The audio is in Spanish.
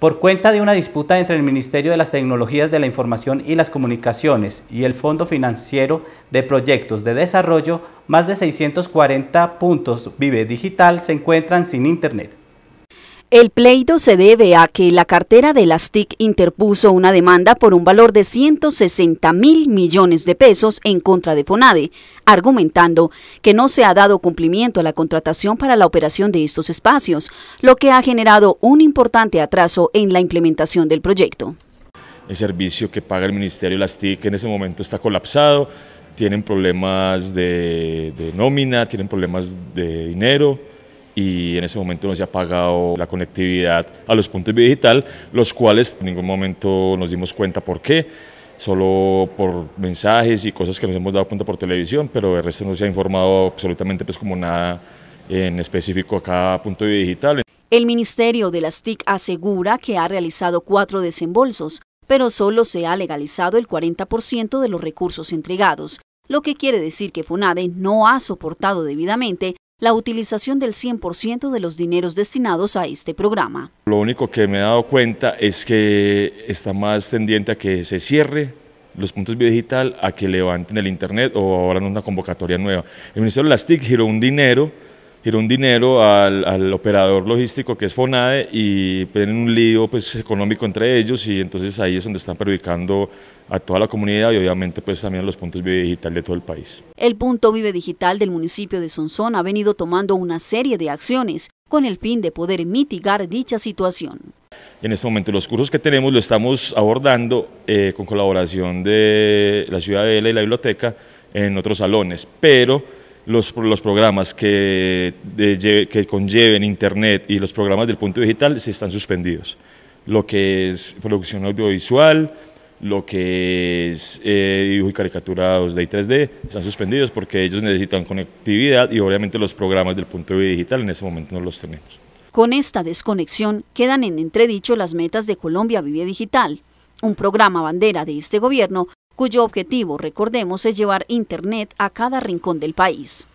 Por cuenta de una disputa entre el Ministerio de las Tecnologías de la Información y las Comunicaciones y el Fondo Financiero de Proyectos de Desarrollo, más de 640 puntos Vive Digital se encuentran sin Internet. El pleito se debe a que la cartera de las TIC interpuso una demanda por un valor de 160 mil millones de pesos en contra de FONADE, argumentando que no se ha dado cumplimiento a la contratación para la operación de estos espacios, lo que ha generado un importante atraso en la implementación del proyecto. El servicio que paga el Ministerio de las TIC en ese momento está colapsado, tienen problemas de, de nómina, tienen problemas de dinero, y en ese momento no se ha pagado la conectividad a los puntos digital, los cuales en ningún momento nos dimos cuenta por qué, solo por mensajes y cosas que nos hemos dado cuenta por televisión, pero el resto no se ha informado absolutamente pues como nada en específico a cada punto digital. El Ministerio de las TIC asegura que ha realizado cuatro desembolsos, pero solo se ha legalizado el 40% de los recursos entregados, lo que quiere decir que FONADE no ha soportado debidamente la utilización del 100% de los dineros destinados a este programa. Lo único que me he dado cuenta es que está más tendiente a que se cierre los puntos digital a que levanten el internet o abran una convocatoria nueva. El Ministerio de las TIC giró un dinero giró un dinero al, operador logístico que es FONADE y tienen un lío pues, económico entre ellos y entonces ahí es donde están perjudicando a toda la comunidad y obviamente pues también los puntos Vive Digital de todo el país. El punto Vive Digital del municipio de Sonsón ha venido tomando una serie de acciones con el fin de poder mitigar dicha situación. En este momento los cursos que tenemos lo estamos abordando eh, con colaboración de la Ciudadela y la biblioteca en otros salones, pero los, programas que, que conlleven Internet y los programas del punto digital están suspendidos. Lo que es producción audiovisual, lo que es eh, dibujo y caricaturas de d 3D, están suspendidos porque ellos necesitan conectividad y obviamente los programas del punto digital en ese momento no los tenemos. Con esta desconexión quedan en entredicho las metas de Colombia Vive Digital, un programa bandera de este gobierno cuyo objetivo, recordemos, es llevar Internet a cada rincón del país.